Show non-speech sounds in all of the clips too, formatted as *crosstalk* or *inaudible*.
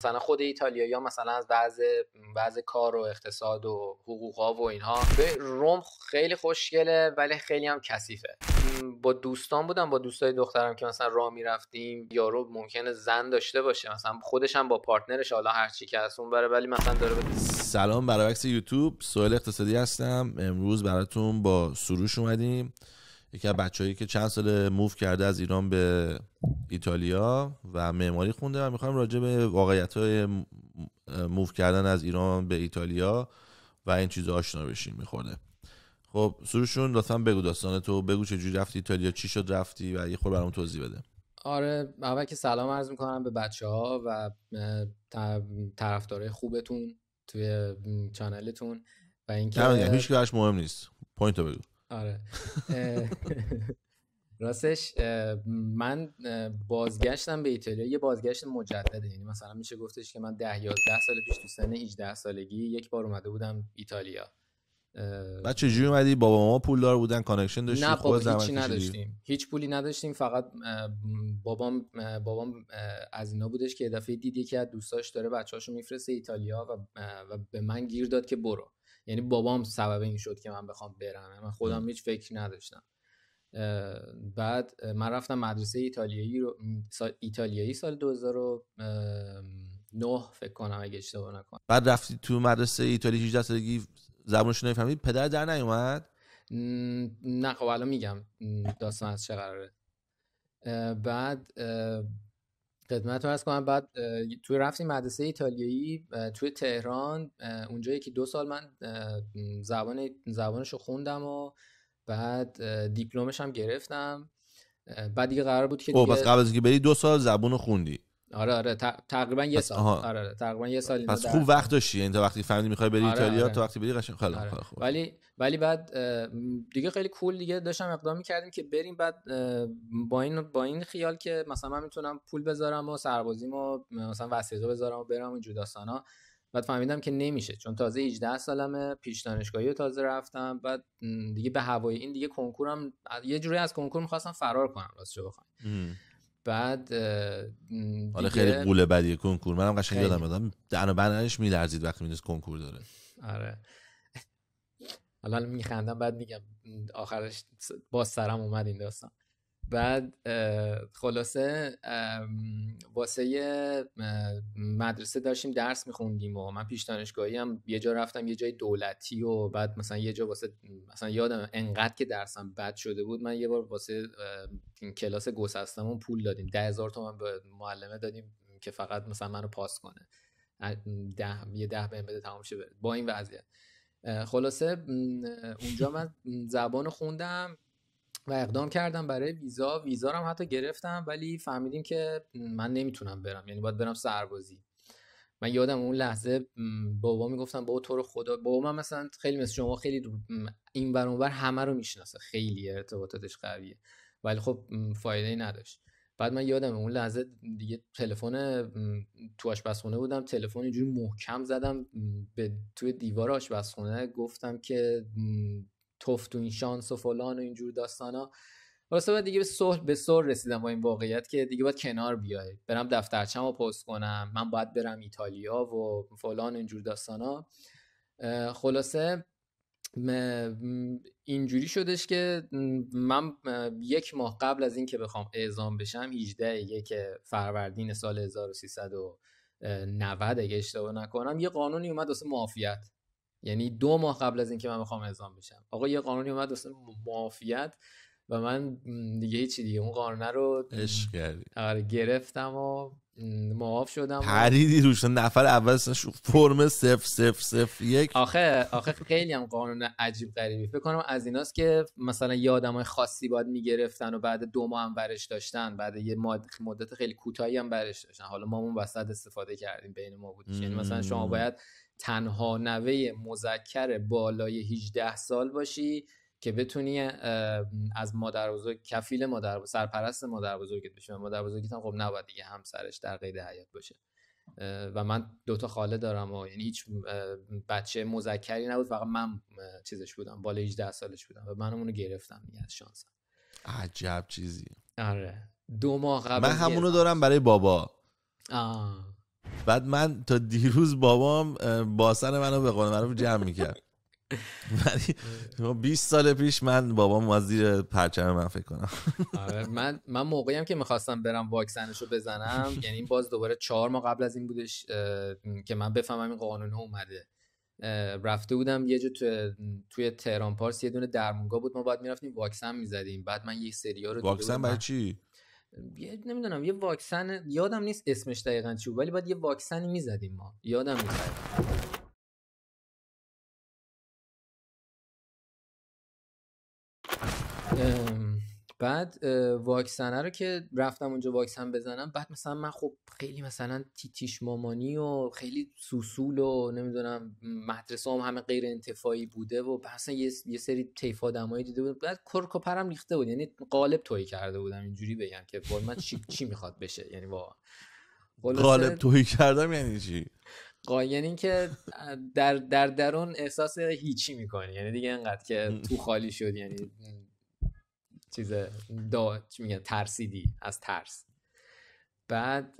مثلا خود ایتالیایی مثلا از بعض بعض کار و اقتصاد و ها و اینها روم خیلی خوشگله ولی خیلی هم کثیفه با دوستان بودم با دوستای دخترم که مثلا راه میرفتیم یارو ممکنه زن داشته باشه مثلا خودش هم با پارتنرش حالا هر چی که هست اون بره ولی مثلا داره بده. سلام برعکس یوتیوب سوال اقتصادی هستم امروز براتون با سروش اومدیم یکی از بچه‌ای که چند سال موو کرده از ایران به ایتالیا و معماری خونده و میخوایم راجع به واقعیت های موو کردن از ایران به ایتالیا و این چیزا آشنا بشین میخورده خب سروشون لطفا بگو داستان تو بگو چجوری رفتی ایتالیا چی شد رفتی و یه خور برام توضیح بده آره اول که سلام عرض میکنم به بچه ها و طرفدارای خوبتون توی چنلتون و اینکه هیچ مهم نیست پوینتو بگو آره *laughs* *laughs* راستش من بازگشتم به ایتالیا یه بازگشت مجدده یعنی مثلا میشه گفتش که من ده یازده سال پیش تو سن 18 سالگی یک بار اومده بودم ایتالیا بعد جوری اومدی بابا ما دار بودن کانکشن داشتیم نه خب هیچی نداشتیم هیچ پولی نداشتیم فقط بابام بابام از اینا بودش که اضافه دید یکی از دوستاش داره بچه‌هاشو میفرسته ایتالیا و و به من گیر داد که برو یعنی بابام سبب این شد که من بخوام برم من خودم هیچ فکر نداشتم بعد من رفتم مدرسه ایتالیایی رو سال ایتالیایی سال 2009 فکر کنم اگه اشتباه نکنم بعد رفتی تو مدرسه ایتالیایی 18 سالگی زبانش نمی‌فهمید پدر در نیومد نه خب الان میگم داستان از چه قراره بعد خدمت رو کنم بعد توی رفتی مدرسه ایتالیایی توی تهران اونجا که دو سال من زبان زبانش رو خوندم و بعد دیپلمش هم گرفتم بعد دیگه قرار بود که دیگه... قبل از که بری دو سال زبانو خوندی آره، آره،, آره آره تقریبا یه سال آره, آره تقریبا یه سال پس خوب وقت داشتی این یعنی تا وقتی فهمیدی میخوای بری آره ایتالیا آره. تا وقتی بری قشنگ خیلی آره. خوب ولی ولی بعد دیگه خیلی کول دیگه داشتم اقدام کردیم که بریم بعد با این با این خیال که مثلا من میتونم پول بذارم و و مثلا وسیقه بذارم و برم و جداستانا بعد فهمیدم که نمیشه چون تازه 18 سالمه پیش دانشگاهی تازه رفتم بعد دیگه به هوای این دیگه کنکورم یه جوری از کنکور میخواستم فرار کنم راستش بخوام بعد حالا خیلی قوله بدی کنکور منم قشنگ یادم دادم دهن و بدنش میلرزید وقتی میدونست کنکور داره آره الان میخندم بعد میگم آخرش با سرم اومد این داستان بعد خلاصه واسه مدرسه داشتیم درس میخوندیم و من پیش دانشگاهی هم یه جا رفتم یه جای دولتی و بعد مثلا یه جا واسه مثلا یادم انقدر که درسم بد شده بود من یه بار واسه کلاس گسستمون پول دادیم ده هزار تومن به معلمه دادیم که فقط مثلا منو پاس کنه ده یه ده بهم بده تمام شه با این وضعیت خلاصه اونجا من زبان خوندم و اقدام کردم برای ویزا ویزا رو هم حتی گرفتم ولی فهمیدیم که من نمیتونم برم یعنی باید برم سربازی من یادم اون لحظه بابا میگفتم بابا تو رو خدا بابا من مثلا خیلی مثل شما خیلی این بر همه رو میشناسه خیلی ارتباطاتش قویه ولی خب فایده نداشت بعد من یادم اون لحظه دیگه تلفن تو آشپزخونه بودم تلفن اینجوری محکم زدم به توی دیوار آشپزخونه گفتم که تفت و این شانس و فلان و اینجور داستانا واسه بعد دیگه به سر به سر رسیدم با این واقعیت که دیگه باید کنار بیای برم دفترچم رو پست کنم من باید برم ایتالیا و فلان و اینجور ها خلاصه اینجوری شدش که من یک ماه قبل از اینکه بخوام اعزام بشم 18 یک فروردین سال 1390 اگه اشتباه نکنم یه قانونی اومد واسه معافیت یعنی دو ماه قبل از اینکه من بخوام اعزام بشم آقا یه قانونی اومد دوستان معافیت و من دیگه هیچی دیگه اون قانونه رو عشق آره، گرفتم و معاف شدم پریدی روش نفر اول فرم شو آخه آخه خیلی هم قانون عجیب غریبی فکر کنم از ایناست که مثلا یه های خاصی باید میگرفتن و بعد دو ماه هم برش داشتن بعد یه مدت خیلی کوتاهی هم برش داشتن حالا ما اون وسط استفاده کردیم بین ما بود یعنی مثلا شما باید تنها نوه مذکر بالای 18 سال باشی که بتونی از مادر بزرگ کفیل مادر بزرگ سرپرست مادر بزرگت بشی و مادر بزرگت هم خب نباید دیگه همسرش در قید حیات باشه و من دوتا خاله دارم و یعنی هیچ بچه مذکری نبود فقط من چیزش بودم بالای 18 سالش بودم و من اونو گرفتم دیگه از شانس عجب چیزی آره دو ماه قبل من همونو دارم برای بابا آه. بعد من تا دیروز بابام باسن منو به قانون معروف جمع میکرد ولی 20 خب سال پیش من بابام از زیر پرچم من فکر کنم آره، من من موقعی هم که میخواستم برم واکسنش رو بزنم *laughs* یعنی این باز دوباره چهار ماه قبل از این بودش که من بفهمم این قانون اومده رفته بودم یه جا توی تهران پارس یه دونه درمونگا بود ما باید میرفتیم واکسن میزدیم بعد من یه سریا واکسن برای چی یه نمیدونم یه واکسن یادم نیست اسمش دقیقا چی ولی باید یه واکسنی میزدیم ما یادم نیست بعد واکسنه رو که رفتم اونجا واکسن بزنم بعد مثلا من خب خیلی مثلا تیتیش مامانی و خیلی سوسول و نمیدونم مدرسه هم همه غیر انتفاعی بوده و اصلا یه, سری طیف آدمایی دیده بود بعد کرک پرم ریخته بود یعنی قالب تویی کرده بودم اینجوری بگم که وای من چی, چی میخواد بشه یعنی واقعا قالب توهی کردم یعنی چی یعنی اینکه در در درون احساس هیچی میکنی یعنی دیگه انقدر که تو خالی شد یعنی چیز دا چی ترسیدی از ترس بعد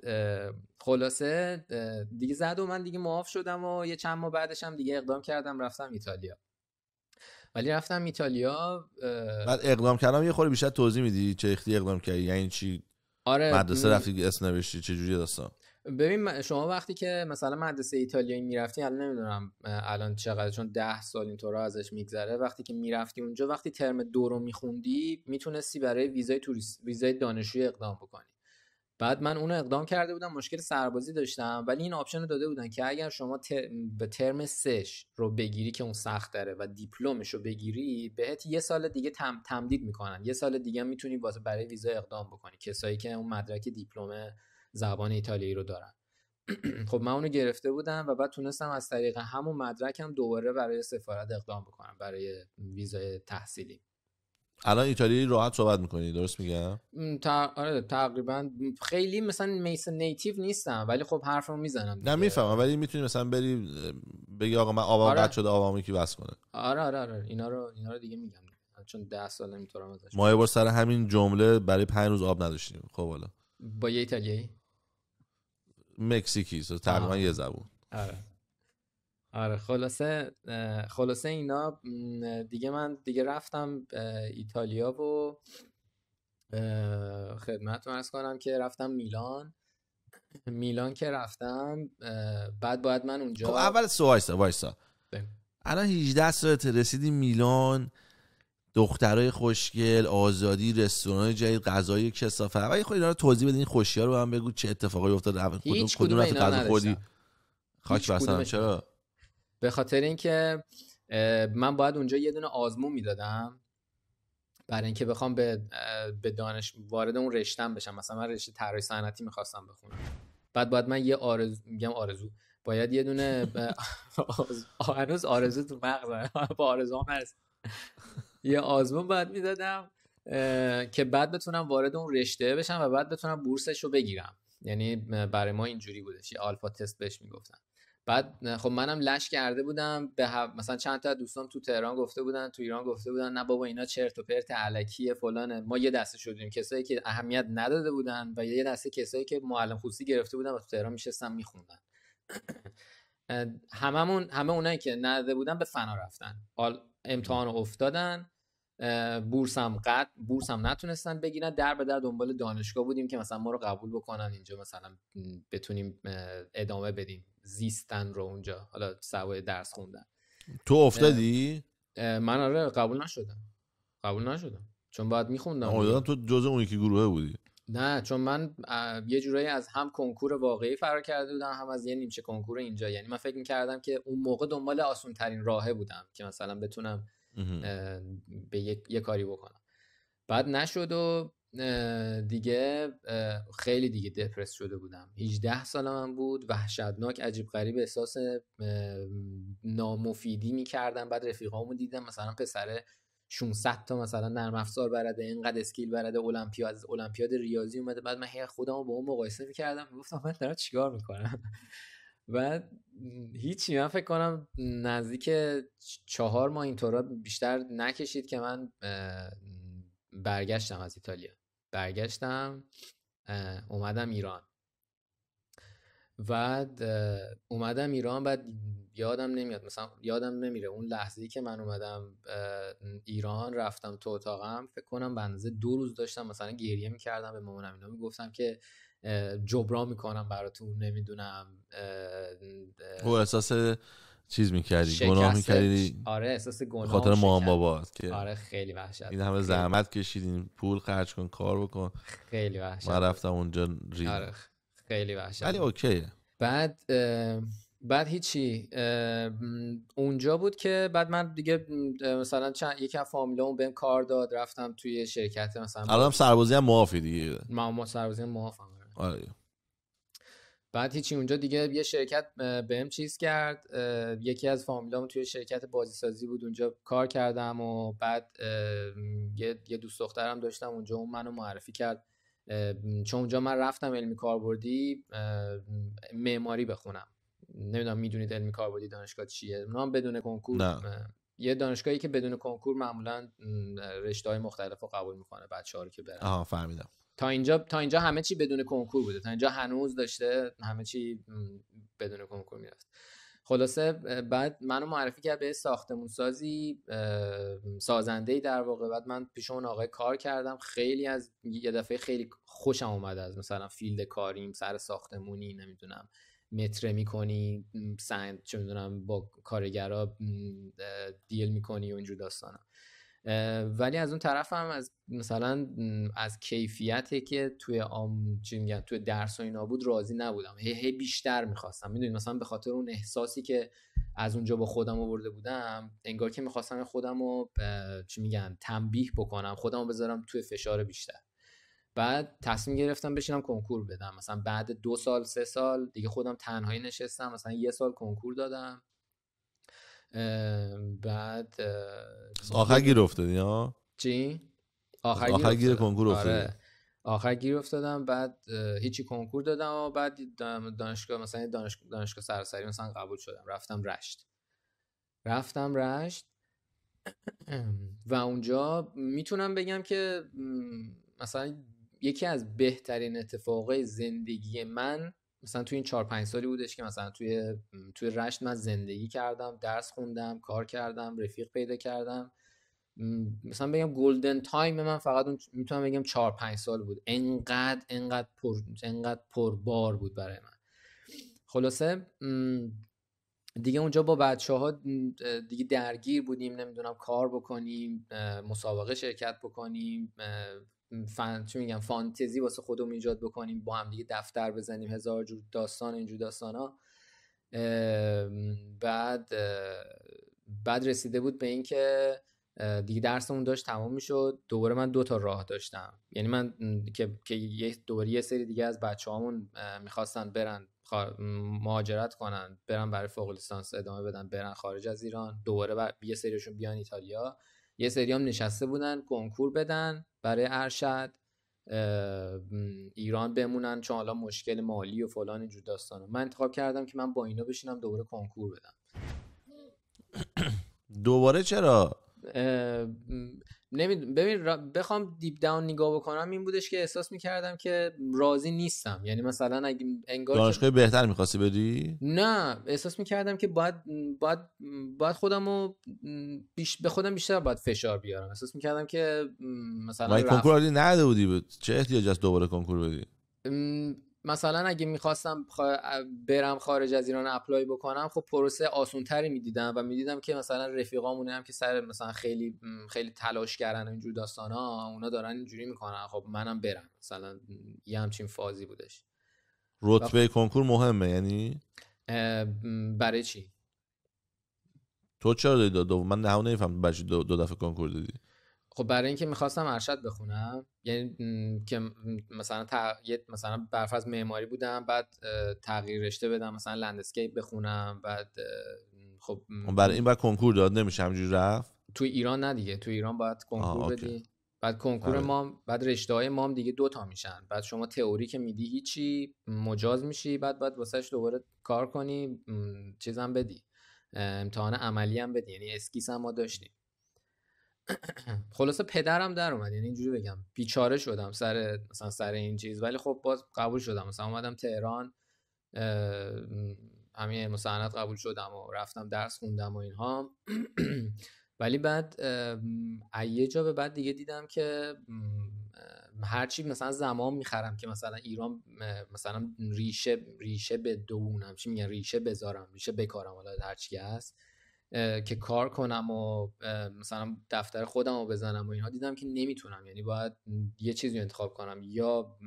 خلاصه دیگه زد و من دیگه معاف شدم و یه چند ماه بعدش هم دیگه اقدام کردم رفتم ایتالیا ولی رفتم ایتالیا بعد اقدام کردم یه خوری بیشتر توضیح میدی چه اقدام کردی یعنی چی آره مدرسه رفتی اسم نوشتی چه جوری داستان ببین شما وقتی که مثلا مدرسه ایتالیایی میرفتی الان نمیدونم الان چقدر چون ده سال اینطورا ازش میگذره وقتی که میرفتی اونجا وقتی ترم دو رو میخوندی میتونستی برای ویزای توریست ویزای دانشجویی اقدام بکنی بعد من اونو اقدام کرده بودم مشکل سربازی داشتم ولی این آپشن رو داده بودن که اگر شما به ترم سش رو بگیری که اون سخت داره و دیپلمش رو بگیری بهت یه سال دیگه تم... تمدید میکنن یه سال دیگه میتونی واسه برای ویزا اقدام بکنی کسایی که اون مدرک دیپلم زبان ایتالیایی رو دارن *clears throat* خب من اونو گرفته بودم و بعد تونستم از طریق همون مدرکم دوباره برای سفارت اقدام بکنم برای ویزای تحصیلی الان ایتالیایی راحت صحبت میکنی درست میگم آره تقریبا خیلی مثلا میسن نیتیو نیستم ولی خب حرف رو میزنم نه میفهمم ولی میتونی مثلا بری بگی آقا من آوام آره. شده کی که بس کنه آره آره آره اینا رو اینا رو دیگه میگم چون ده سال نمیتونم ازش ما یه بار سر همین جمله برای پنج روز آب نداشتیم خب حالا با یه ایتالیایی مکزیکی تقریبا یه زبون آره آره خلاصه خلاصه اینا دیگه من دیگه رفتم ایتالیا و خدمتتون ارز کنم که رفتم میلان میلان که رفتم بعد باید من اونجا خب اول سوایسا وایسا الان 18 سالت رسیدی میلان دخترای خوشگل آزادی رستوران جدید غذای کثافت و خود اینا رو توضیح بدین خوشیا رو هم بگو چه اتفاقی افتاد کدوم کدوم رفت غذا خوردی خاک بسن چرا به خاطر اینکه من باید اونجا یه دونه آزمون میدادم برای اینکه بخوام به به دانش وارد اون رشتم بشم مثلا من رشته طراحی صنعتی میخواستم بخونم بعد باید من یه آرزو میگم آرزو باید یه دونه *laughs* هنوز آرزو تو مغزم *laughs* با آرزو هست یه آزمون بعد میدادم که بعد بتونم وارد اون رشته بشم و بعد بتونم بورسش رو بگیرم یعنی برای ما اینجوری بودش یه آلفا تست بهش میگفتن بعد خب منم لش کرده بودم به مثلا چند تا دوستان تو تهران گفته بودن تو ایران گفته بودن نه بابا اینا چرت و پرت علکیه فلانه ما یه دسته شدیم کسایی که اهمیت نداده بودن و یه دسته کسایی که معلم خصوصی گرفته بودن و تو تهران میشستن میخوندن هممون همه اونایی که نداده بودن به فنا رفتن امتحان افتادن بورس هم قد بورس هم نتونستن بگیرن در به در دنبال دانشگاه بودیم که مثلا ما رو قبول بکنن اینجا مثلا بتونیم ادامه بدیم زیستن رو اونجا حالا سوای درس خوندن تو افتادی من آره قبول نشدم قبول نشدم چون باید میخوندم آیا تو جزء اونی که گروه بودی نه چون من یه جورایی از هم کنکور واقعی فرار کرده بودم هم از یه نیمچه کنکور اینجا یعنی من فکر کردم که اون موقع دنبال آسون ترین راهه بودم که مثلا بتونم به یه،, کاری بکنم بعد نشد و دیگه خیلی دیگه دپرس شده بودم 18 من بود وحشتناک عجیب غریب احساس نامفیدی میکردم بعد رفیقامو دیدم مثلا پسره 600 تا مثلا نرم افزار برده اینقدر اسکیل برده المپیاد المپیاد ریاضی اومده بعد من هی خودمو با اون مقایسه میکردم گفتم من دارم چیکار میکنم و *laughs* هیچی من فکر کنم نزدیک چهار ماه اینطورا بیشتر نکشید که من برگشتم از ایتالیا برگشتم اومدم ایران و اومدم ایران بعد یادم نمیاد مثلا یادم نمیره اون لحظه ای که من اومدم ایران رفتم تو اتاقم فکر کنم بنزه دو روز داشتم مثلا گریه میکردم به مامانم اینا میگفتم که جبران میکنم براتون نمیدونم او احساس چیز میکردی گناه میکردی آره احساس گناه خاطر مام بابات که آره خیلی وحشت این همه زحمت کشیدین پول خرج کن کار بکن خیلی وحشت من رفتم اونجا ری... آره، خیلی وحشت اوکیه بعد بعد هیچی اونجا بود که بعد من دیگه مثلا یکی از فامیلامو بهم کار داد رفتم توی شرکت مثلا الان سربازی هم معافی دیگه من سربازی هم آره. آره. بعد هیچی اونجا دیگه یه شرکت بهم چیز کرد یکی از فامیلامو توی شرکت بازیسازی بود اونجا کار کردم و بعد یه دوست دخترم داشتم اونجا اون منو معرفی کرد چون اونجا من رفتم علمی کاربردی معماری بخونم نمیدونم میدونید علمی کاربردی دانشگاه چیه اونا بدون کنکور یه دانشگاهی که بدون کنکور معمولا رشته های مختلف رو قبول میکنه بچه رو که برن آها فهمیدم تا اینجا تا اینجا همه چی بدون کنکور بوده تا اینجا هنوز داشته همه چی بدون کنکور میرفت خلاصه بعد منو معرفی کرد به ساختمون سازی سازنده ای در واقع بعد من پیش اون آقای کار کردم خیلی از یه دفعه خیلی خوشم اومده از مثلا فیلد کاریم سر ساختمونی نمیدونم متره میکنی سنگ چه میدونم با کارگرا دیل میکنی و اینجور داستانم ولی از اون طرف هم از مثلا از کیفیتی که توی آم چی میگن توی درس و اینا بود راضی نبودم هی, هی بیشتر میخواستم میدونید مثلا به خاطر اون احساسی که از اونجا با خودم آورده بودم انگار که میخواستم خودم رو چی میگن تنبیه بکنم خودم رو بذارم توی فشار بیشتر بعد تصمیم گرفتم بشینم کنکور بدم مثلا بعد دو سال سه سال دیگه خودم تنهایی نشستم مثلا یه سال کنکور دادم بعد آخر گیر افتادی ها چی آخر, آخر گیر کنکور افتادی آره. آخر گیر افتادم بعد هیچی کنکور دادم و بعد دانشگاه مثلا دانشگاه, دانشگاه سراسری مثلا قبول شدم رفتم رشت رفتم رشت *clears throat* و اونجا میتونم بگم که مثلا یکی از بهترین اتفاقای زندگی من مثلا توی این چهار پنج سالی بودش که مثلا توی توی رشت من زندگی کردم درس خوندم کار کردم رفیق پیدا کردم مثلا بگم گلدن تایم من فقط میتونم بگم چهار پنج سال بود انقدر انقدر پر انقدر پربار بود برای من خلاصه دیگه اونجا با بچه ها دیگه درگیر بودیم نمیدونم کار بکنیم مسابقه شرکت بکنیم فن چی میگم فانتزی واسه خودمون ایجاد بکنیم با هم دیگه دفتر بزنیم هزار جور داستان اینجور داستان ها بعد بعد رسیده بود به اینکه دیگه درسمون داشت تمام میشد دوباره من دو تا راه داشتم یعنی من که که یه یه سری دیگه از بچه هامون میخواستن برن مهاجرت کنن برن برای فوق لیسانس ادامه بدن برن خارج از ایران دوباره بر... یه سریشون بیان ایتالیا یه سریام نشسته بودن کنکور بدن برای ارشد ایران بمونن چون حالا مشکل مالی و فلان اینجور داستان من انتخاب کردم که من با اینا بشینم دوباره کنکور بدم دوباره چرا ببین بخوام دیپ داون نگاه بکنم این بودش که احساس میکردم که راضی نیستم یعنی مثلا اگه انگار دانشگاه بهتر میخواستی بدی نه احساس میکردم که باید باید باید خودمو بیش به خودم بیشتر باید فشار بیارم احساس میکردم که مثلا رفت... کنکور نده بودی بود چه احتیاج از دوباره کنکور بدی مثلا اگه میخواستم برم خارج از ایران اپلای بکنم خب پروسه آسونتری میدیدم و میدیدم که مثلا رفیقامونه هم که سر مثلا خیلی خیلی تلاش کردن اینجور داستان ها اونا دارن اینجوری میکنن خب منم برم مثلا یه همچین فازی بودش رتبه خب کنکور مهمه یعنی برای چی تو چرا دادی من نه دو, دو دفعه کنکور دادی خب برای اینکه میخواستم ارشد بخونم یعنی که مثلا تق... مثلا از معماری بودم بعد تغییر رشته بدم مثلا لندسکیپ بخونم بعد خب،, خب برای این بعد کنکور داد نمیشه همجوری رفت تو ایران نه دیگه تو ایران باید کنکور بدی بعد کنکور آره. ما بعد رشته های مام دیگه دوتا میشن بعد شما تئوری که میدی هیچی مجاز میشی بعد باید واسهش دوباره کار کنی چیزم بدی امتحان عملی هم بدی یعنی اسکیس هم ما داشتیم خلاصه پدرم در اومد یعنی اینجوری بگم بیچاره شدم سر مثلا سر این چیز ولی خب باز قبول شدم مثلا اومدم تهران همین مستند قبول شدم و رفتم درس خوندم و اینها *clears throat* ولی بعد یه جا به بعد دیگه دیدم که هرچی مثلا زمان میخرم که مثلا ایران مثلا ریشه ریشه به دوونم چی میگن ریشه بذارم ریشه بکارم حالا هرچی هست که کار کنم و مثلا دفتر خودم رو بزنم و اینها دیدم که نمیتونم یعنی باید یه چیزی انتخاب کنم یا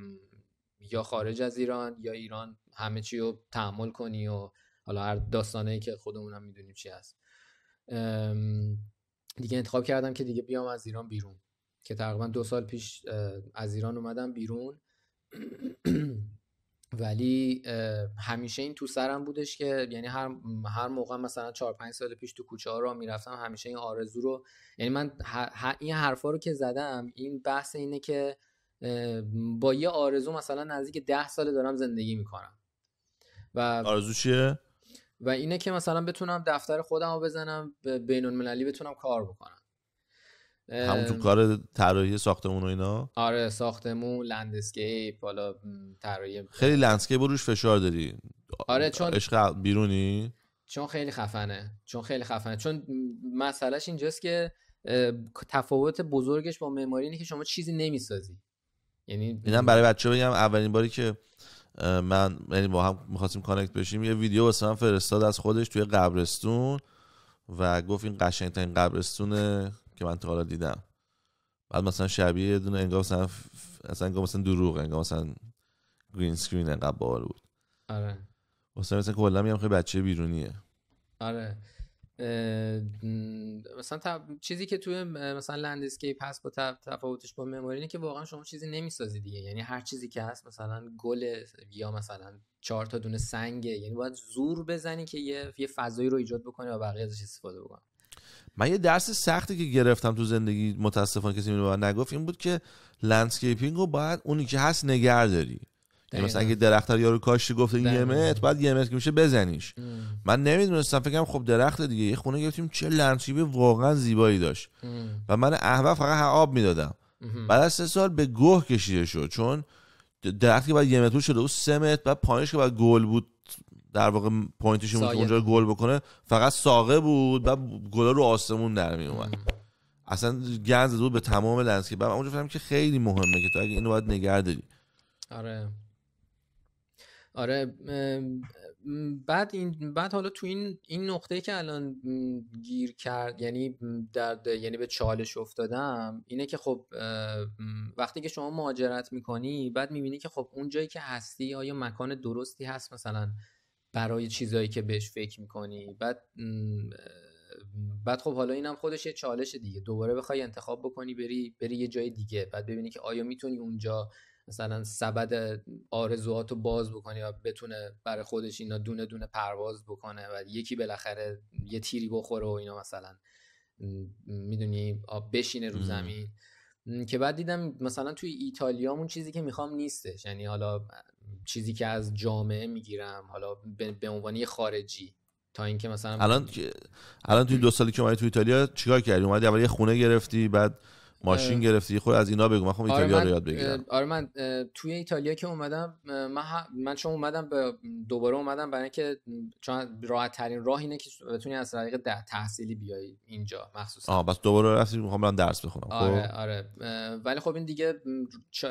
یا خارج از ایران یا ایران همه چی رو تحمل کنی و حالا هر داستانه که خودمونم میدونیم چی هست دیگه انتخاب کردم که دیگه بیام از ایران بیرون که تقریبا دو سال پیش از ایران اومدم بیرون *clears throat* ولی همیشه این تو سرم بودش که یعنی هر هر موقع مثلا 4 5 سال پیش تو کوچه ها را میرفتم همیشه این آرزو رو یعنی من ه... این حرفا رو که زدم این بحث اینه که با یه آرزو مثلا نزدیک 10 ساله دارم زندگی میکنم و آرزو چیه و اینه که مثلا بتونم دفتر خودم رو بزنم بین المللی بتونم کار بکنم همون تو کار طراحی ساختمون و اینا آره ساختمون لندسکیپ حالا طراحی خیلی لندسکیپ روش فشار داری آره چون عشق بیرونی چون خیلی خفنه چون خیلی خفنه چون مسئلهش اینجاست که تفاوت بزرگش با معماری اینه که شما چیزی نمیسازی یعنی اینم برای بچه بگم اولین باری که من یعنی با هم میخواستیم کانکت بشیم یه ویدیو واسه من فرستاد از خودش توی قبرستون و گفت این قشنگترین قبرستون که من تا حالا دیدم بعد مثلا شبیه یه دونه انگار مثلا اصلا انگار مثلا دروغ انگار مثلا گرین سکرین انقدر بار بود آره مثلا مثلا کلا میگم خیلی بچه بیرونیه آره مثلا چیزی که توی مثلا اسکیپ هست با تفاوتش با مموری اینه که واقعا شما چیزی نمیسازی دیگه یعنی هر چیزی که هست مثلا گل یا مثلا چهار تا دونه سنگه یعنی باید زور بزنی که یه, یه فضایی رو ایجاد بکنی و بقیه ازش استفاده بکنی من یه درس سختی که گرفتم تو زندگی متاسفانه کسی اینو نگفت این بود که لندسکیپینگ رو باید اونی که هست نگهداری یعنی مثلا اگه درخت رو یارو کاشتی گفته این یه متر بعد یه متر که میشه بزنیش ام. من نمیدونستم فکرم خب درخت دیگه یه خونه گرفتیم چه لندسکیپی واقعا زیبایی داشت و من احوه فقط آب میدادم بعد از سه سال به گوه کشیده شد چون درختی که بعد یه شده و سه متر بعد پایینش که بعد گل بود در واقع پوینتش اونجا گل بکنه فقط ساقه بود و گلا رو آسمون در می اومد اصلا گند بود به تمام لنسکیپ بعد اونجا فهمیدم که خیلی مهمه که تو اگه اینو باید نگه داری آره آره بعد این بعد حالا تو این این نقطه که الان گیر کرد یعنی در یعنی به چالش افتادم اینه که خب وقتی که شما مهاجرت میکنی بعد میبینی که خب اون جایی که هستی آیا مکان درستی هست مثلا برای چیزایی که بهش فکر میکنی بعد بعد خب حالا اینم خودش یه چالش دیگه دوباره بخوای انتخاب بکنی بری بری یه جای دیگه بعد ببینی که آیا میتونی اونجا مثلا سبد آرزوهاتو باز بکنی و بتونه برای خودش اینا دونه دونه پرواز بکنه و یکی بالاخره یه تیری بخوره و اینا مثلا میدونی بشینه رو زمین که بعد دیدم مثلا توی ایتالیا اون چیزی که میخوام نیستش یعنی حالا چیزی که از جامعه میگیرم حالا به عنوان یه خارجی تا اینکه مثلا الان الان توی دو سالی که اومدی تو ایتالیا چیکار کردی اومدی اول یه خونه گرفتی بعد ماشین گرفتی خود از اینا بگو من خب ایتالیا آره رو یاد بگیرم آره من توی ایتالیا که اومدم من, من چون اومدم به دوباره اومدم برای اینکه چون راحت ترین راه اینه که بتونی از طریق ده تحصیلی بیای اینجا مخصوصا آه بس دوباره رفتی میخوام برم درس بخونم خب؟ آره آره ولی خب این دیگه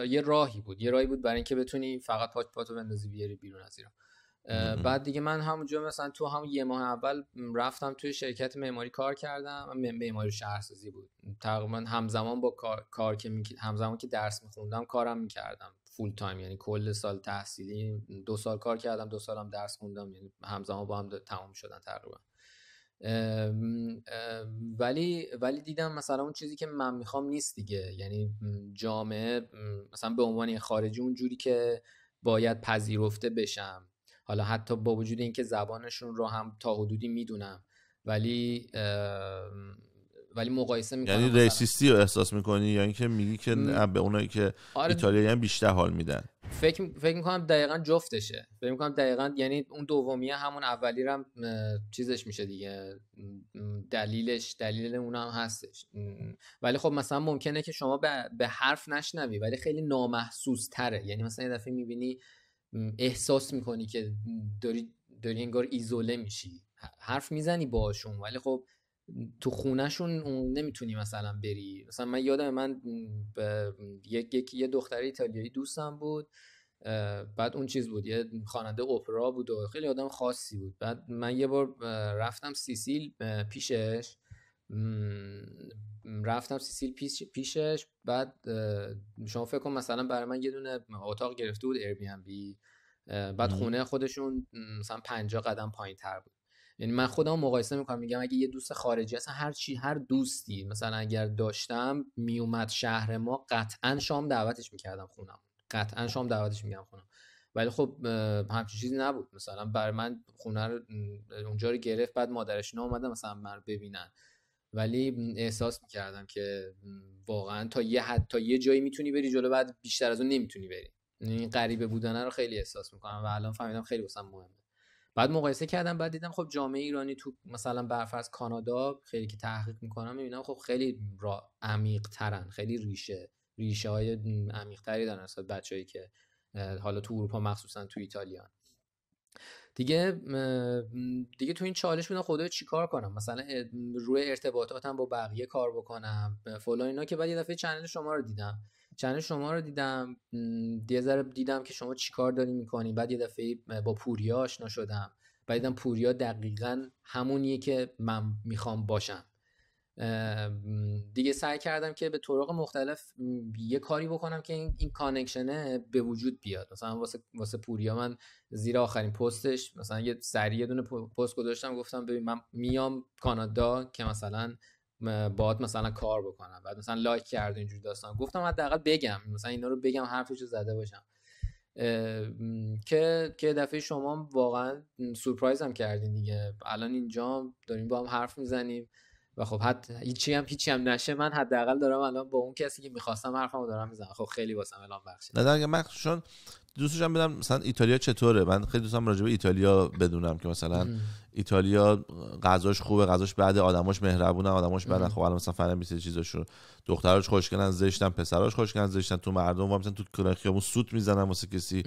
یه راهی بود یه راهی بود برای اینکه بتونی فقط پات پاتو بندازی بیاری بیرون از ایران بعد دیگه من همونجا مثلا تو همون یه ماه اول رفتم توی شرکت معماری کار کردم معماری شهرسازی بود تقریبا همزمان با کار, کار که همزمان که درس میخوندم کارم میکردم فول تایم یعنی کل سال تحصیلی دو سال کار کردم دو سالم درس خوندم یعنی همزمان با هم تمام شدن تقریبا ولی ولی دیدم مثلا اون چیزی که من میخوام نیست دیگه یعنی جامعه مثلا به عنوان خارجی اون جوری که باید پذیرفته بشم حالا حتی با وجود اینکه زبانشون رو هم تا حدودی میدونم ولی ولی مقایسه میکنم یعنی ریسیستی رو احساس میکنی یا یعنی اینکه میگی که به اونایی که آره ایتالیایی هم بیشتر حال میدن فکر فکر میکنم دقیقا جفتشه فکر میکنم دقیقا یعنی اون دومیه همون اولی هم چیزش میشه دیگه دلیلش دلیل اون هم هستش ولی خب مثلا ممکنه که شما به, به حرف نشنوی ولی خیلی نامحسوس تره یعنی مثلا یه دفعه میبینی احساس میکنی که داری داری انگار ایزوله میشی حرف میزنی باشون ولی خب تو خونهشون نمیتونی مثلا بری مثلا من یادم من یک, یک یه دختر ایتالیایی دوستم بود بعد اون چیز بود یه خواننده اپرا بود و خیلی آدم خاصی بود بعد من یه بار رفتم سیسیل پیشش رفتم سیسیل پیش پیشش بعد شما فکر کن مثلا برای من یه دونه اتاق گرفته بود ایر بی ام بی بعد خونه خودشون مثلا 50 قدم پایین تر بود یعنی من خودم مقایسه میکنم میگم اگه یه دوست خارجی اصلا هر چی هر دوستی مثلا اگر داشتم میومد شهر ما قطعا شام دعوتش میکردم خونم قطعا شام دعوتش میگم خونم ولی خب همچین چیزی نبود مثلا برای من خونه رو اونجا رو گرفت بعد مادرش نه اومده مثلا من ببینن ولی احساس میکردم که واقعا تا یه حد تا یه جایی میتونی بری جلو بعد بیشتر از اون نمیتونی بری این غریبه بودن رو خیلی احساس میکنم و الان فهمیدم خیلی واسم مهمه بعد مقایسه کردم بعد دیدم خب جامعه ایرانی تو مثلا از کانادا خیلی که تحقیق میکنم میبینم خب خیلی را عمیق خیلی ریشه ریشه های عمیق تری دارن نسبت بچههایی که حالا تو اروپا مخصوصا تو ایتالیان دیگه دیگه تو این چالش بودم چی کار کنم مثلا روی ارتباطاتم با بقیه کار بکنم فلان اینا که بعد یه دفعه چنل شما رو دیدم چنل شما رو دیدم یه ذره دیدم که شما چیکار داری میکنی بعد یه دفعه با پوریا آشنا شدم بعد دیدم پوریا دقیقا همونیه که من میخوام باشم دیگه سعی کردم که به طرق مختلف یه کاری بکنم که این, این کانکشنه به وجود بیاد مثلا واسه, واسه پوریا من زیر آخرین پستش مثلا یه سریع یه دونه پست گذاشتم گفتم ببین من میام کانادا که مثلا باید مثلا کار بکنم بعد مثلا لایک کرد اینجور داستان گفتم حداقل بگم مثلا اینا رو بگم حرفش رو زده باشم که که دفعه شما واقعا سورپرایزم کردین دیگه الان اینجا داریم با هم حرف میزنیم و خب حد هیچی هم هیچی هم نشه من حداقل دارم الان با اون کسی که میخواستم حرفمو دارم میزنم خب خیلی باسم الان بخشه نه دیگه من چون دوستشم بدم مثلا ایتالیا چطوره من خیلی دوستم راجع به ایتالیا بدونم که مثلا ایتالیا غذاش خوبه غذاش بعد آدماش مهربونن آدماش بعد خب الان مثلا فرنم میسه چیزاشو دختراش خوشگلن زشتن پسراش خوشگلن زشتن تو مردم مثلا تو خیابون سوت میزنن واسه کسی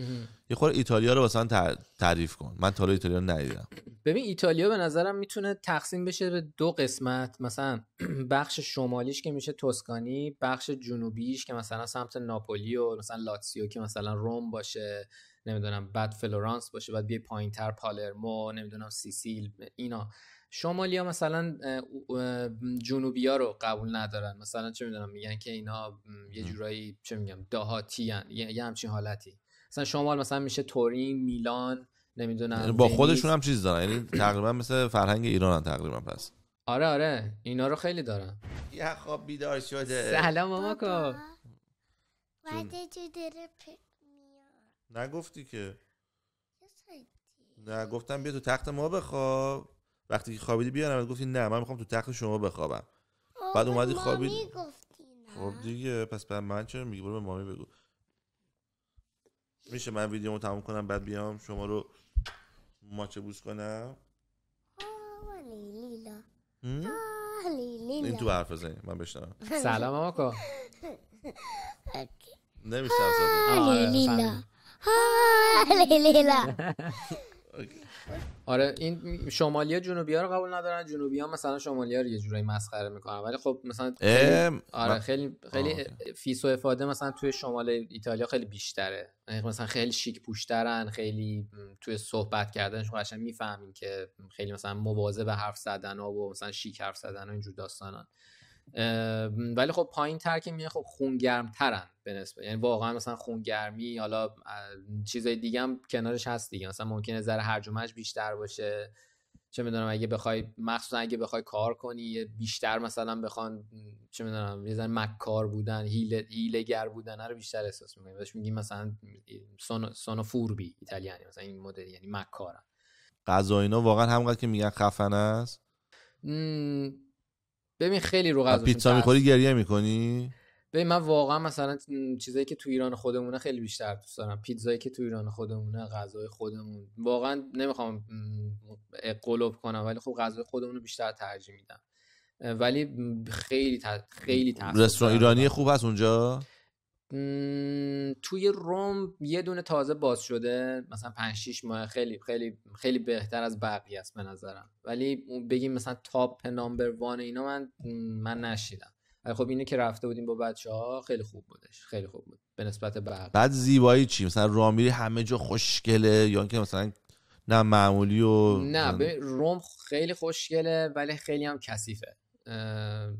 یه خور ایتالیا رو مثلا تعریف کن من تالا ایتالیا ندیدم ببین ایتالیا به نظرم میتونه تقسیم بشه به دو قسمت مثلا *clears throat* بخش شمالیش که میشه توسکانی بخش جنوبیش که مثلا سمت ناپولی و مثلا لاتسیو که مثلا روم باشه نمیدونم بعد فلورانس باشه بعد بیای پایینتر پالرمو نمیدونم سیسیل اینا شمالی ها مثلا جنوبی ها رو قبول ندارن مثلا چه میدونم میگن که اینا یه جورایی چه میگم دهاتی هن. یه همچین حالتی مثلا شمال مثلا میشه تورین میلان نمیدونم با خودشون هم چیز دارن یعنی تقریبا مثل فرهنگ ایران هم تقریبا پس آره آره اینا رو خیلی دارن یه خواب بیدار شده سلام ماما کو نگفتی که نه گفتم بیا تو تخت ما بخواب وقتی که خوابیدی بیارم گفتی نه من میخوام تو تخت شما بخوابم بعد اومدی خوابید خب دیگه پس به من چرا میگی برو به مامی بگو میشه من ویدیومو تموم کنم بعد بیام شما رو ماچه بوس کنم لیلا این تو حرف زنی من بشنم سلام آقا *laughs* نمیشه آره، لیلا لیلا *laughs* آره این شمالی جنوبی ها رو قبول ندارن جنوبی ها مثلا شمالی رو یه جورایی مسخره میکنن ولی خب مثلا خیلی آره خیلی خیلی فیس و افاده مثلا توی شمال ایتالیا خیلی بیشتره یعنی خب مثلا خیلی شیک پوشترن خیلی توی صحبت کردنشون خب قشنگ میفهمین که خیلی مثلا مواظب به حرف زدن و مثلا شیک حرف زدن و اینجور داستانان ولی خب پایین تر که میگه خب خونگرم ترن به نسبه یعنی واقعا مثلا خونگرمی حالا چیزای دیگه هم کنارش هست دیگه مثلا ممکنه ذره هر بیشتر باشه چه میدونم اگه بخوای مخصوصا اگه بخوای کار کنی بیشتر مثلا بخوان چه میدونم یه زن مکار بودن هیله هیلگر بودن رو بیشتر احساس می‌کنی بهش میگیم مثلا سونو فوربی ایتالیانی مثلا این مدل یعنی مکارن غذا اینا واقعا همونقدر که میگن خفن است ببین خیلی رو غذا پیتزا میخوری گریه میکنی ببین من واقعا مثلا چیزایی که تو ایران خودمونه خیلی بیشتر دوست دارم پیتزایی که تو ایران خودمونه غذای خودمون واقعا نمیخوام قلوب کنم ولی خب غذای خودمون رو بیشتر ترجیح میدم ولی خیلی تا... خیلی رستوران ایرانی خوب هست اونجا توی روم یه دونه تازه باز شده مثلا 5 6 ماه خیلی خیلی خیلی بهتر از بقیه است به نظرم ولی بگیم مثلا تاپ نامبر وان اینا من من نشیدم خب اینه که رفته بودیم با بچه ها خیلی خوب بودش خیلی خوب بود به نسبت بقیه بعد زیبایی چی مثلا رامیری همه جا خوشگله یا اینکه مثلا نه معمولی و نه روم خیلی خوشگله ولی خیلی هم کثیفه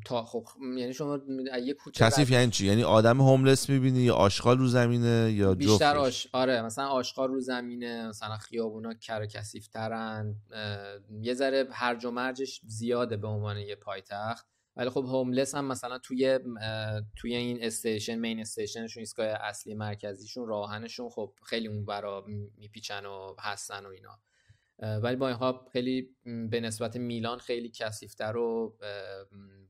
تا خب،, خب یعنی شما یه کوچه یعنی چی یعنی آدم هوملس میبینی یا آشغال رو زمینه یا بیشتر آش... آره مثلا آشغال رو زمینه مثلا خیابونا کر کثیف ترن یه ذره هرج و مرجش زیاده به عنوان یه پایتخت ولی خب هوملس هم مثلا توی توی این استیشن مین استیشنشون ایستگاه اصلی مرکزیشون راهنشون خب خیلی اون برا میپیچن و هستن و اینا ولی با این حال خیلی به نسبت میلان خیلی کسیفتر و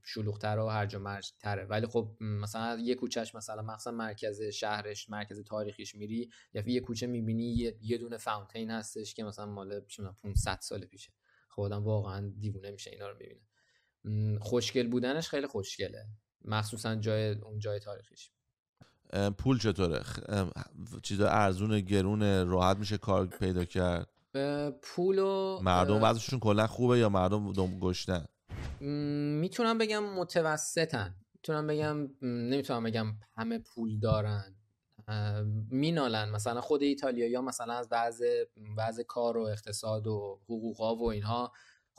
شلوختر و هرج و مرج تره ولی خب مثلا یه کوچهش مثلا مثلا مرکز شهرش مرکز تاریخیش میری یا یه کوچه میبینی یه دونه فاونتین هستش که مثلا مال 500 سال پیشه خب آدم واقعا دیوونه میشه اینا رو ببینه خوشگل بودنش خیلی خوشگله مخصوصا جای اون جای تاریخیش پول چطوره چیزا ارزون گرون راحت میشه کار پیدا کرد پول و مردم وضعشون کلا خوبه یا مردم دم گشتن میتونم بگم متوسطن میتونم بگم نمیتونم بگم همه پول دارن مینالن مثلا خود ایتالیا یا مثلا از بعض بعض کار و اقتصاد و حقوقا و اینها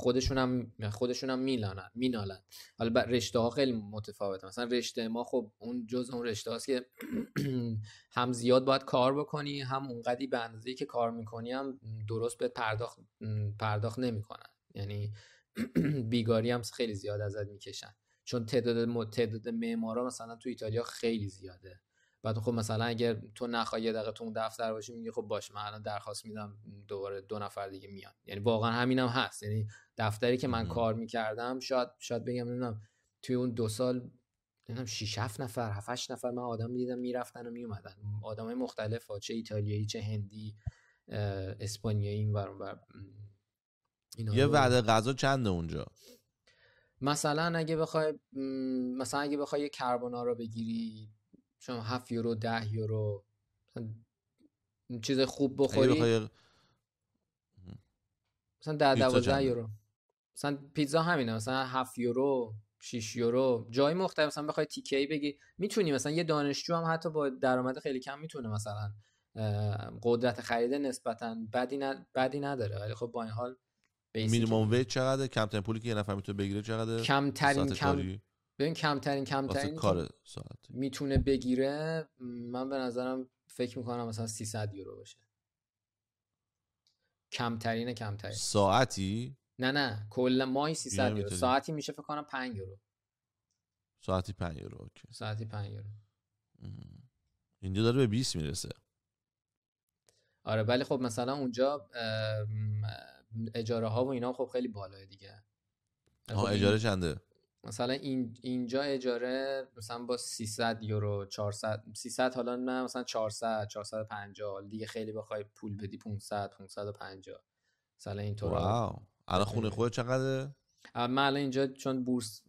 خودشون هم میلانن مینالن حالا رشته ها خیلی متفاوته مثلا رشته ما خب اون جز اون رشته هاست که *clears throat* هم زیاد باید کار بکنی هم اونقدی به اندازه که کار میکنی هم درست به پرداخت پرداخت نمیکنن یعنی *clears throat* بیگاری هم خیلی زیاد ازت میکشن چون تعداد تعداد معمارا مثلا تو ایتالیا خیلی زیاده بعد خب مثلا اگر تو نخوای یه دقیقه تو اون دفتر باشی میگی خب باش من الان درخواست میدم دوباره دو نفر دیگه میان یعنی واقعا همینم هم هست یعنی دفتری که من مم. کار میکردم شاید شاید بگم نمیدونم توی اون دو سال نمیدونم 6 7 نفر 7 8 نفر من آدم دیدم میرفتن و میومدن آدمای مختلف ها چه ایتالیایی چه هندی اسپانیایی این بر یه وعده غذا چنده اونجا مثلا اگه بخوای مثلا اگه بخوای یه کربونا رو بگیری شما 7 یورو 10 یورو چیز خوب بخوری بخوای... مثلا 10 12 یورو مثلا پیتزا همینه مثلا 7 یورو 6 یورو جای مختلف مثلا بخوای تیکه ای بگی میتونی مثلا یه دانشجو هم حتی با درآمد خیلی کم میتونه مثلا قدرت خرید نسبتا بدی, ن... بدی نداره ولی خب با این حال مینیمم وی چقدر کمترین پولی که یه نفر میتونه بگیره چقدر کمترین کم ببین کمترین کمترین کار ساعت میتونه بگیره من به نظرم فکر میکنم مثلا 300 یورو باشه کمترین کمترین ساعتی نه نه کلا ماهی 300 یعنی یورو ساعتی میشه فکر کنم 5 یورو ساعتی 5 یورو اوکی ساعتی 5 یورو اینجا داره به 20 میرسه آره ولی خب مثلا اونجا اجاره ها و اینا خب خیلی بالا دیگه ها خب اجاره چنده مثلا این اینجا اجاره مثلا با 300 یورو 400 300 حالا نه مثلا 400 450 دیگه خیلی بخوای پول بدی 500 550 مثلا اینطور واو الان خونه خود چقدره من الان اینجا چون بورس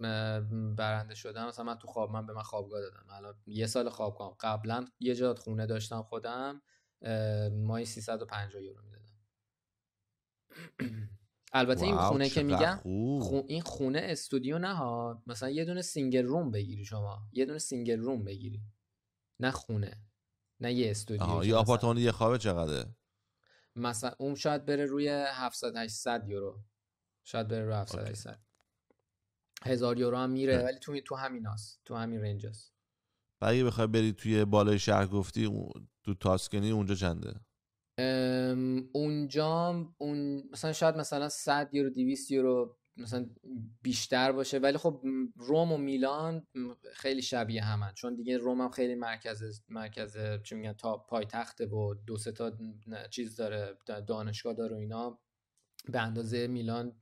برنده شدم مثلا من تو خواب من به من خوابگاه دادم الان یه سال خواب کنم قبلا یه جا خونه داشتم خودم مای 350 یورو میدادم *clears throat* البته این خونه که میگم این خونه استودیو نه ها مثلا یه دونه سینگل روم بگیری شما یه دونه سینگل روم بگیری نه خونه نه یه استودیو یه آپارتمان یه خوابه چقدره مثلا اون شاید بره روی 700 800 یورو شاید بره روی 700 800 هزار یورو هم میره ولی تو تو همیناست تو همین رنج است اگه بخوای بری توی بالای شهر گفتی تو تاسکنی اونجا چنده اونجا اون مثلا شاید مثلا 100 یورو 200 یورو مثلا بیشتر باشه ولی خب روم و میلان خیلی شبیه همن چون دیگه روم هم خیلی مرکز مرکز چی میگن تا پایتخته و دو سه تا چیز داره دانشگاه داره و اینا به اندازه میلان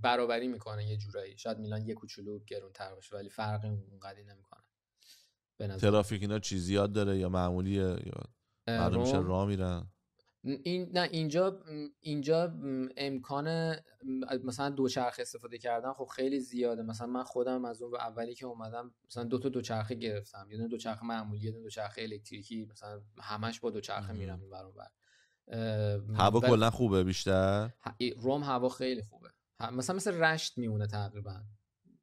برابری میکنه یه جورایی شاید میلان یه کوچولو گرونتر باشه ولی فرقی اونقدی نمیکنه ترافیک اینا چیزی زیاد داره یا معمولیه یا معلومه میشه میرن این نه اینجا اینجا امکان مثلا دوچرخه استفاده کردن خب خیلی زیاده مثلا من خودم از اون اولی که اومدم مثلا دو تا دوچرخه گرفتم یه دونه دوچرخه معمولی یه دونه دوچرخه الکتریکی مثلا همش با دوچرخه میرم این برون بر هوا کلا خوبه بیشتر روم هوا خیلی خوبه مثلا مثل رشت میونه تقریبا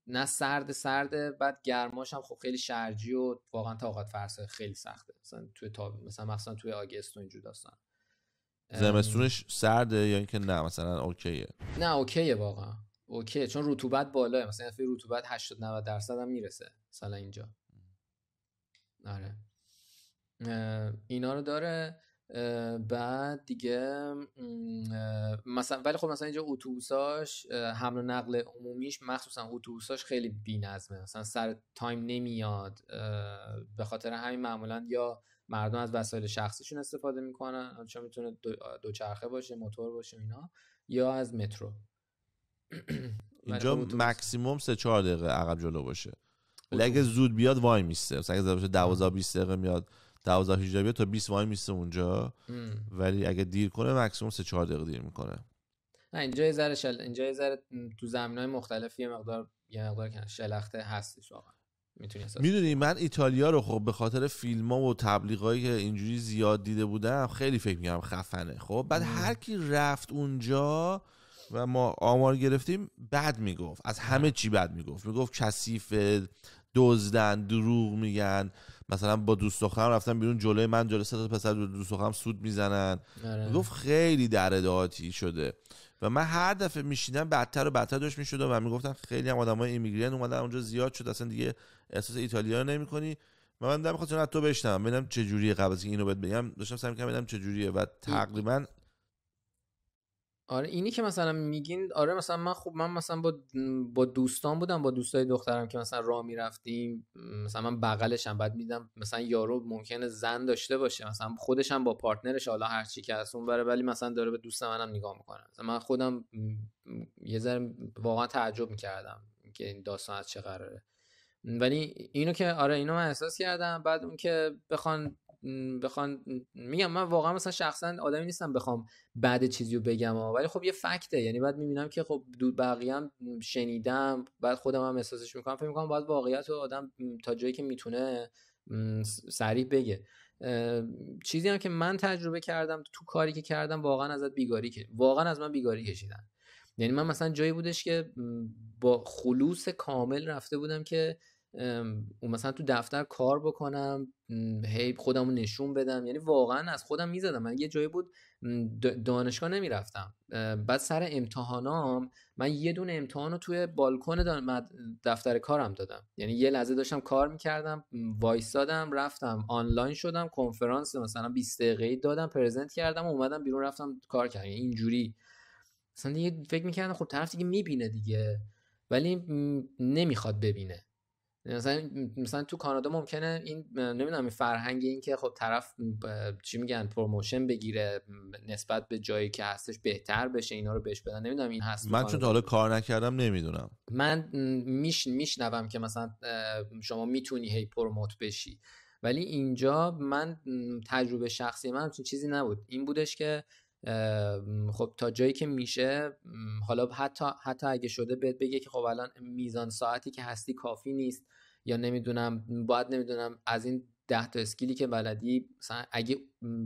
نه سرد سرده بعد گرماش هم خب خیلی شرجی و واقعا طاقت فرسه خیلی سخته مثلا توی مثلا مثلا توی آگست و داستان زمستونش سرده یا اینکه نه مثلا اوکیه نه اوکیه واقعا اوکی چون رطوبت بالاه مثلا فی رطوبت 80 90 درصد هم میرسه مثلا اینجا آره اینا رو داره بعد دیگه مثلا ولی خب مثلا اینجا اتوبوساش حمل و نقل عمومیش مخصوصا اتوبوساش خیلی بی‌نظمه مثلا سر تایم نمیاد به خاطر همین معمولا یا مردم از وسایل شخصیشون استفاده میکنن چون میتونه دو... دوچرخه باشه موتور باشه اینا یا از مترو *clears throat* اینجا خب مکسیموم 3-4 دقیقه عقب جلو باشه خب ولی اگه خب. زود بیاد وای میسته مثلا اگه باشه 12 20 دقیقه میاد 12 18 بیاد تا 20 وای میسته اونجا ولی اگه دیر کنه مکسیموم 3-4 دقیقه دیر میکنه نه اینجا یه ذره شل... اینجا یه ذره تو زمینای مختلف یه مقدار یه مقدار شلخته هستش واقعا میدونی من ایتالیا رو خب به خاطر فیلم ها و تبلیغایی که اینجوری زیاد دیده بودم خیلی فکر میگم خفنه خب بعد هر کی رفت اونجا و ما آمار گرفتیم بد میگفت از همه چی بد میگفت میگفت کثیف دزدن دروغ میگن مثلا با دوست دخترم رفتن بیرون جلوی من جلوی سه تا پسر دوست دخترم سود میزنن آره. میگفت خیلی در شده و من هر دفعه میشیدم بدتر و بدتر داشت میشد و من میگفتم خیلی هم آدمای ایمیگرین اومدن اونجا زیاد شد اصلا دیگه احساس ایتالیا رو نمیکنی و من دارم میخواستم از تو بشتم ببینم چه جوریه قبل از اینو بهت بگم داشتم سعی میکردم ببینم چه جوریه و تقریبا آره اینی که مثلا میگین آره مثلا من خوب من مثلا با با دوستان بودم با دوستای دخترم که مثلا راه میرفتیم مثلا من بغلشم بعد میدم مثلا یارو ممکنه زن داشته باشه مثلا خودشم با پارتنرش حالا هرچی که هست اون بره ولی مثلا داره به دوست منم نگاه میکنه مثلا من خودم یه ذره واقعا تعجب میکردم که این داستان از چه قراره ولی اینو که آره اینو من احساس کردم بعد اون که بخوان بخوان میگم من واقعا مثلا شخصا آدمی نیستم بخوام بعد چیزی رو بگم ولی خب یه فکته یعنی بعد میبینم که خب دو بقیه هم شنیدم بعد خودم هم احساسش میکنم فکر میکنم باید واقعیت رو آدم تا جایی که میتونه سریع بگه چیزی هم که من تجربه کردم تو کاری که کردم واقعا ازت بیگاری که واقعا از من بیگاری کشیدن یعنی من مثلا جایی بودش که با خلوص کامل رفته بودم که و مثلا تو دفتر کار بکنم هی خودم نشون بدم یعنی واقعا از خودم میزدم من یه جایی بود دانشگاه نمیرفتم بعد سر امتحانام من یه دونه امتحان رو توی بالکن دفتر کارم دادم یعنی یه لحظه داشتم کار میکردم وایستادم رفتم آنلاین شدم کنفرانس مثلا 20 دقیقه دادم پرزنت کردم و اومدم بیرون رفتم کار کردم یعنی اینجوری مثلا دیگه فکر میکردم خب طرف دیگه میبینه دیگه ولی نمیخواد ببینه مثلا مثلا تو کانادا ممکنه این نمیدونم این فرهنگ این که خب طرف چی میگن پروموشن بگیره نسبت به جایی که هستش بهتر بشه اینا رو بهش بدن نمیدونم این هست من چون تا حالا کار نکردم نمیدونم من میش میشنوم که مثلا شما میتونی هی پروموت بشی ولی اینجا من تجربه شخصی من چیزی نبود این بودش که خب تا جایی که میشه حالا حتی حتی اگه شده بهت بگه که خب الان میزان ساعتی که هستی کافی نیست یا نمیدونم باید نمیدونم از این ده تا اسکیلی که بلدی مثلا اگه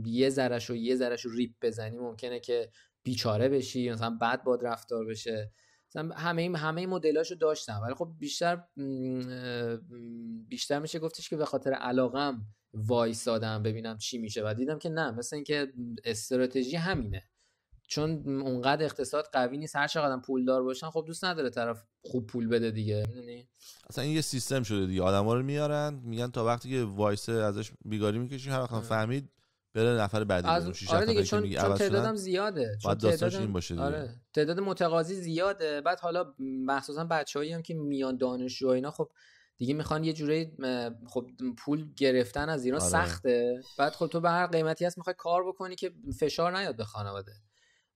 یه ذره شو یه ذره رو ریپ بزنی ممکنه که بیچاره بشی مثلا بد باد رفتار بشه مثلا همه این همه مدلاشو داشتم ولی خب بیشتر بیشتر میشه گفتش که به خاطر علاقم وایسادم ببینم چی میشه و دیدم که نه مثل اینکه استراتژی همینه چون اونقدر اقتصاد قوی نیست هر چقدر پولدار باشن خب دوست نداره طرف خوب پول بده دیگه میدونی اصلا این یه سیستم شده دیگه آدما رو میارن میگن تا وقتی که وایس ازش بیگاری میکشی هر وقت فهمید بره نفر بعدی از... آره چون, تعدادم زیاده چون تعدادم... این باشه دیگه. آره. تعداد متقاضی زیاده بعد حالا مخصوصا بچه‌هایی هم که میان دانشجو اینا خب دیگه میخوان یه جوری خب پول گرفتن از ایران آره. سخته بعد خب تو به هر قیمتی هست میخوای کار بکنی که فشار نیاد به خانواده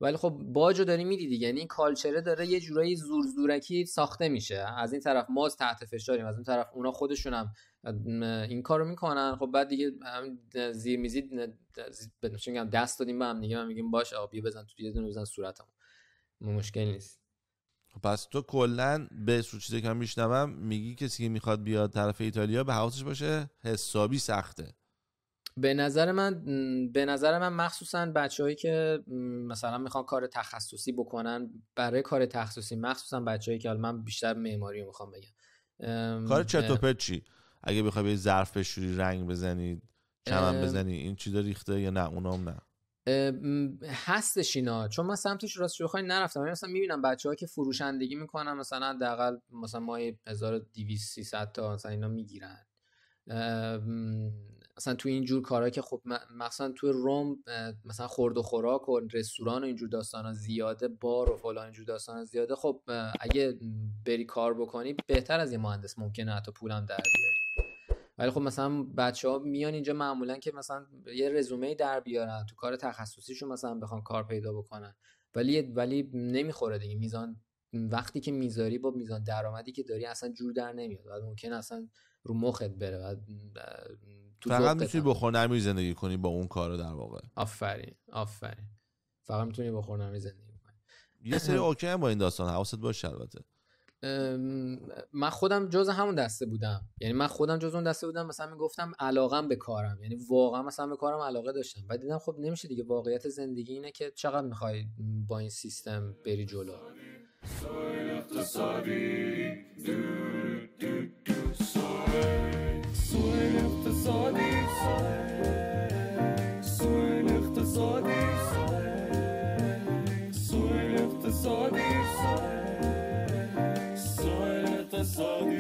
ولی خب رو داری دیگه یعنی این کالچره داره یه جورایی زور زورکی ساخته میشه از این طرف ماز تحت فشاریم از اون طرف اونا خودشون هم این کار رو میکنن خب بعد دیگه هم زیر میزی دست دادیم به هم دیگه من میگیم باش آبی بزن تو یه دونه بزن مشکل نیست پس تو کلا به سو چیزی که میشنوم میگی کسی که میخواد بیاد طرف ایتالیا به حواسش باشه حسابی سخته به نظر من به نظر من مخصوصا بچههایی که مثلا میخوان کار تخصصی بکنن برای کار تخصصی مخصوصا بچههایی که حالا من بیشتر معماری میخوام بگم کار چرت و چی اگه بخوای یه ظرف بشوری رنگ بزنی چمن بزنی این چیزا ریخته یا نه اونام نه هستش اینا چون من سمتش راست بخوای نرفتم من یعنی مثلا میبینم بچه که فروشندگی میکنن مثلا حداقل مثلا ماهی 1200 300 تا مثلا اینا میگیرن مثلا توی اینجور کارا که خب مثلا توی روم مثلا خورد و خوراک و رستوران و اینجور داستان ها زیاده بار و فلان اینجور داستان زیاده خب اگه بری کار بکنی بهتر از یه مهندس ممکنه حتی پولم در ولی خب مثلا بچه ها میان اینجا معمولا که مثلا یه رزومه در بیارن تو کار تخصصیشون مثلا بخوان کار پیدا بکنن ولی ولی نمیخوره دیگه میزان وقتی که میذاری با میزان درآمدی که داری اصلا جور در نمیاد بعد ممکن اصلا رو مخت بره و تو فقط میتونی بخور خورنمی زندگی کنی با اون رو در واقع آفرین آفرین فقط میتونی بخور خورنمی زندگی کنی یه سری *laughs* اوکی با این داستان حواست باشه البته من خودم جز همون دسته بودم یعنی من خودم جز اون دسته بودم مثلا میگفتم علاقم به کارم یعنی واقعا مثلا به کارم علاقه داشتم و دیدم خب نمیشه دیگه واقعیت زندگی اینه که چقدر میخوای با این سیستم بری جلو so